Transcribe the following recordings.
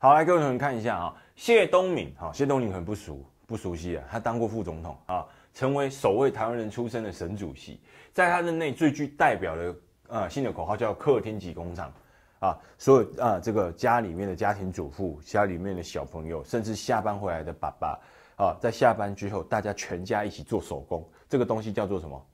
好，来各位同学看一下啊，谢东闵，哈，谢东闵很不熟，不熟悉啊。他当过副总统啊，成为首位台湾人出身的省主席，在他任内最具代表的，呃，新的口号叫“客厅级工厂”，啊，所有啊，这个家里面的家庭主妇、家里面的小朋友，甚至下班回来的爸爸啊，在下班之后，大家全家一起做手工，这个东西叫做什么？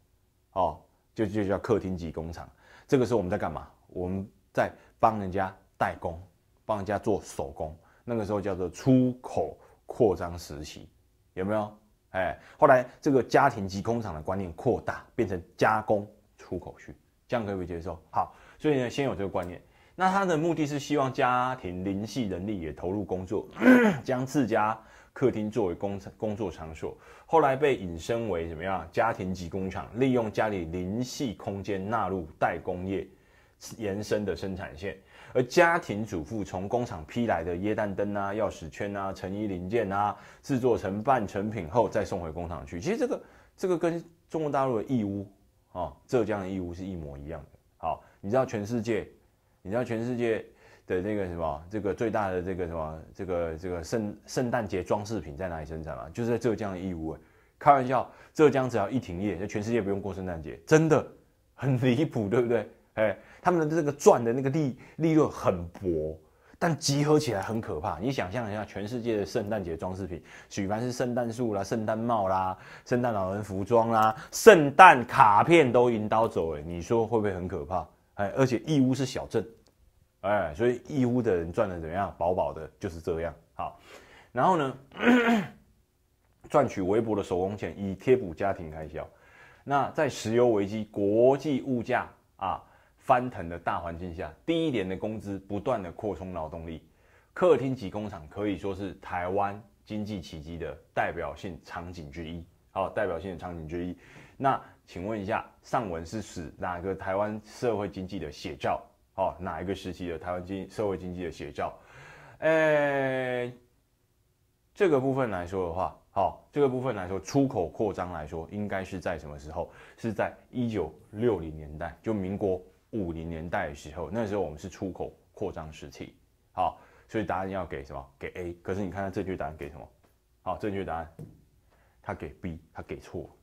哦，就就叫客厅级工厂。这个时候我们在干嘛？我们在帮人家代工。帮人家做手工，那个时候叫做出口扩张时期，有没有？哎，后来这个家庭及工厂的观念扩大，变成加工出口去，这样可不可以接受？好，所以呢，先有这个观念，那他的目的是希望家庭零系人力也投入工作，将自家客厅作为工工作场所。后来被引申为什么样？家庭及工厂，利用家里零系空间纳入代工业。延伸的生产线，而家庭主妇从工厂批来的椰蛋灯啊、钥匙圈啊、成衣零件啊，制作成半成品后再送回工厂去。其实这个这个跟中国大陆的义乌啊、浙江的义乌是一模一样的。好，你知道全世界，你知道全世界的这个什么，这个最大的这个什么，这个这个圣圣诞节装饰品在哪里生产吗？就是在浙江的义乌。开玩笑，浙江只要一停业，就全世界不用过圣诞节，真的很离谱，对不对？哎，他们的这个赚的那个利利润很薄，但集合起来很可怕。你想象一下，全世界的圣诞节装饰品，许凡是圣诞树啦、圣诞帽啦、圣诞老人服装啦、圣诞卡片都引导走。哎，你说会不会很可怕？哎，而且义乌是小镇，哎，所以义乌的人赚的怎么样？薄薄的，就是这样。好，然后呢，赚取微薄的手工钱以贴补家庭开销。那在石油危机、国际物价啊。翻腾的大环境下，低一点的工资不断的扩充劳动力，客厅级工厂可以说是台湾经济奇迹的代表性场景之一。好，代表性的场景之一。那请问一下，上文是指哪个台湾社会经济的写照？好，哪一个时期的台湾经社会经济的写照？诶，这个部分来说的话，好，这个部分来说，出口扩张来说，应该是在什么时候？是在一九六零年代，就民国。五零年代的时候，那时候我们是出口扩张时期，好，所以答案要给什么？给 A。可是你看他正确答案给什么？好，正确答案他给 B，他给错。